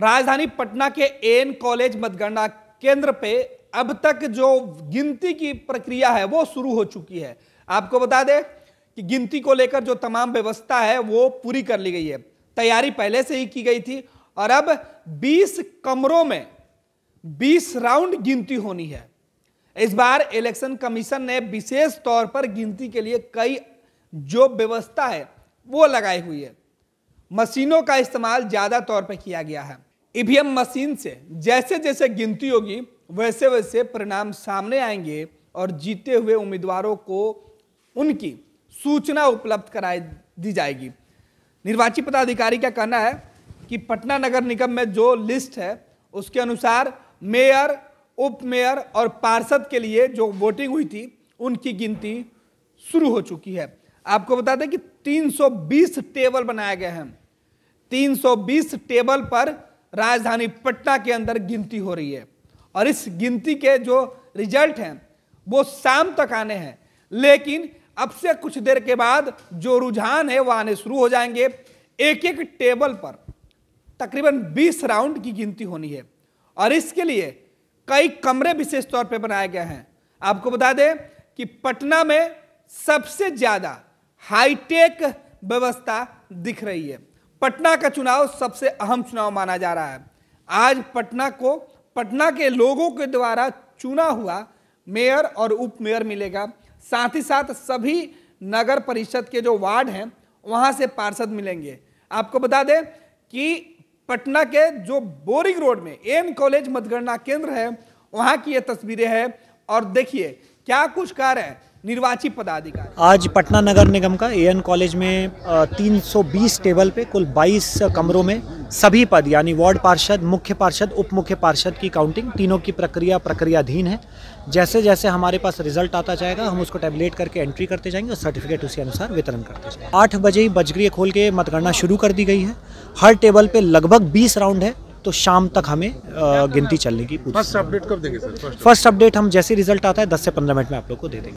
राजधानी पटना के N college मतगणना केंद्र पे अब तक जो गिनती की प्रक्रिया है वो शुरू हो चुकी है आपको बता दें कि गिनती को लेकर जो तमाम व्यवस्था है वो पूरी कर ली गई है तैयारी पहले से ही की गई थी और अब 20 कमरों में 20 राउंड गिनती होनी है इस बार इलेक्शन कमीशन ने विशेष तौर पर गिनती के लिए कई जो व्यवस्था है वो लगाई हुई है मशीनों का इस्तेमाल ज़्यादा तौर पर किया गया है ईवीएम मशीन से जैसे जैसे गिनती होगी वैसे वैसे परिणाम सामने आएंगे और जीते हुए उम्मीदवारों को उनकी सूचना उपलब्ध कराई दी जाएगी निर्वाची पदाधिकारी का कहना है कि पटना नगर निगम में जो लिस्ट है उसके अनुसार मेयर उप मेयर और पार्षद के लिए जो वोटिंग हुई थी उनकी गिनती शुरू हो चुकी है आपको बता दें कि 320 टेबल बनाए गए हैं 320 टेबल पर राजधानी पटना के अंदर गिनती हो रही है और इस गिनती के जो रिजल्ट हैं वो शाम तक आने हैं लेकिन अब से कुछ देर के बाद जो रुझान है वह आने शुरू हो जाएंगे एक एक टेबल पर तकरीबन 20 राउंड की गिनती होनी है और इसके लिए कई कमरे विशेष तौर पे बनाए गए हैं आपको बता दें कि पटना में सबसे ज़्यादा हाईटेक व्यवस्था दिख रही है पटना का चुनाव सबसे अहम चुनाव माना जा रहा है आज पटना को पटना के लोगों के द्वारा चुना हुआ मेयर और उप मेयर मिलेगा साथ ही साथ सभी नगर परिषद के जो वार्ड हैं वहाँ से पार्षद मिलेंगे आपको बता दें कि पटना के जो बोरिंग रोड में एम कॉलेज मतगणना केंद्र है वहाँ की ये तस्वीरें हैं और देखिए क्या कुछ कार्य है निर्वाचित पदाधिकारी आज पटना नगर निगम का एएन कॉलेज में 320 टेबल पे कुल 22 कमरों में सभी पद यानी वार्ड पार्षद मुख्य पार्षद उप मुख्य पार्षद की काउंटिंग तीनों की प्रक्रिया प्रक्रियाधीन है जैसे जैसे हमारे पास रिजल्ट आता जाएगा हम उसको टैबलेट करके एंट्री करते जाएंगे और सर्टिफिकेट उसी अनुसार वितरण करते जाएंगे आठ बजे ही बजगृह खोल के मतगणना शुरू कर दी गई है हर टेबल पर लगभग बीस राउंड है तो शाम तक हमें गिनती चलने की फर्स्ट अपडेट कब देंगे सर फर्स्ट अपडेट हम जैसे रिजल्ट आता है दस से पंद्रह मिनट में आप लोग को दे देंगे